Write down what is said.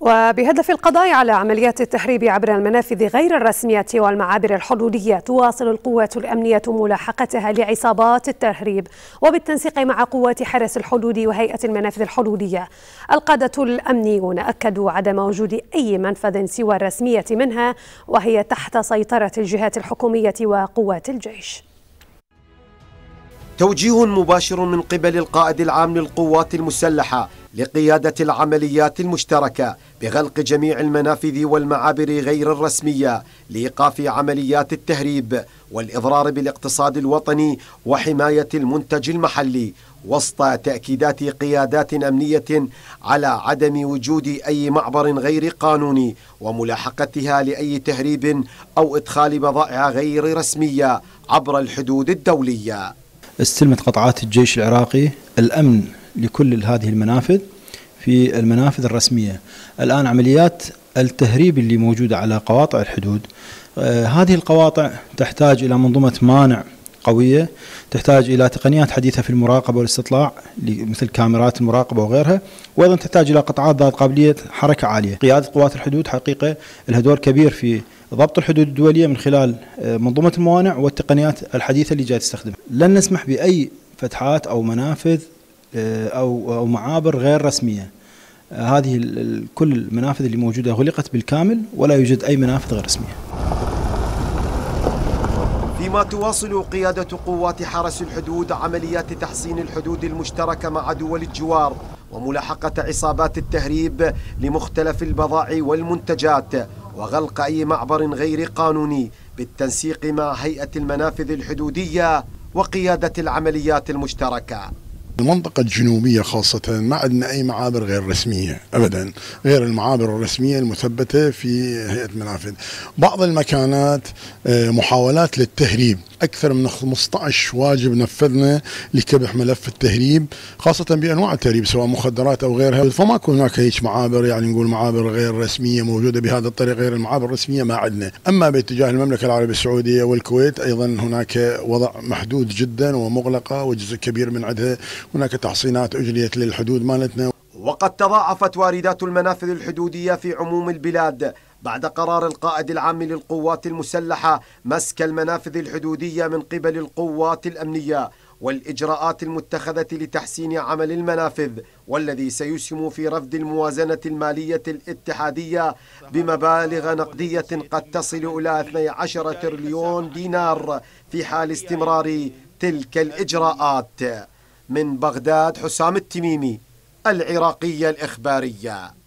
وبهدف القضاء على عمليات التهريب عبر المنافذ غير الرسمية والمعابر الحدودية تواصل القوات الأمنية ملاحقتها لعصابات التهريب وبالتنسيق مع قوات حرس الحدود وهيئة المنافذ الحدودية القادة الأمنيون أكدوا عدم وجود أي منفذ سوى الرسمية منها وهي تحت سيطرة الجهات الحكومية وقوات الجيش توجيه مباشر من قبل القائد العام للقوات المسلحة لقيادة العمليات المشتركة بغلق جميع المنافذ والمعابر غير الرسمية لإيقاف عمليات التهريب والإضرار بالاقتصاد الوطني وحماية المنتج المحلي وسط تأكيدات قيادات أمنية على عدم وجود أي معبر غير قانوني وملاحقتها لأي تهريب أو إدخال بضائع غير رسمية عبر الحدود الدولية استلمت قطعات الجيش العراقي الأمن لكل هذه المنافذ في المنافذ الرسمية الآن عمليات التهريب اللي موجودة على قواطع الحدود آه، هذه القواطع تحتاج إلى منظومة مانع قوية تحتاج إلى تقنيات حديثة في المراقبة والاستطلاع مثل كاميرات المراقبة وغيرها وأيضا تحتاج إلى قطعات ذات قابلية حركة عالية قيادة قوات الحدود حقيقة لها دور كبير في ضبط الحدود الدولية من خلال آه، منظومة الموانع والتقنيات الحديثة اللي جاي تستخدمها لن نسمح بأي فتحات أو منافذ آه، أو أو معابر غير رسمية آه، هذه كل المنافذ اللي موجودة غلقت بالكامل ولا يوجد أي منافذ غير رسمية فيما تواصل قيادة قوات حرس الحدود عمليات تحصين الحدود المشتركة مع دول الجوار وملاحقة عصابات التهريب لمختلف البضائع والمنتجات وغلق أي معبر غير قانوني بالتنسيق مع هيئة المنافذ الحدودية وقيادة العمليات المشتركة المنطقة الجنوبية خاصة ما عندنا أي معابر غير رسمية أبدا غير المعابر الرسمية المثبتة في هيئة منافذ بعض المكانات آه، محاولات للتهريب أكثر من 15 واجب نفذنا لكبح ملف التهريب خاصة بأنواع التهريب سواء مخدرات أو غيرها فما هناك هيك معابر يعني نقول معابر غير رسمية موجودة بهذا الطريق غير المعابر الرسمية ما عندنا أما باتجاه المملكة العربية السعودية والكويت أيضا هناك وضع محدود جدا ومغلقة وجزء كبير من عندها هناك تحصينات أجريت للحدود مالتنا وقد تضاعفت واردات المنافذ الحدودية في عموم البلاد بعد قرار القائد العام للقوات المسلحة مسك المنافذ الحدودية من قبل القوات الأمنية والإجراءات المتخذة لتحسين عمل المنافذ والذي سيسهم في رفض الموازنة المالية الاتحادية بمبالغ نقدية قد تصل إلى 12 تريليون دينار في حال استمرار تلك الإجراءات من بغداد حسام التميمي العراقية الإخبارية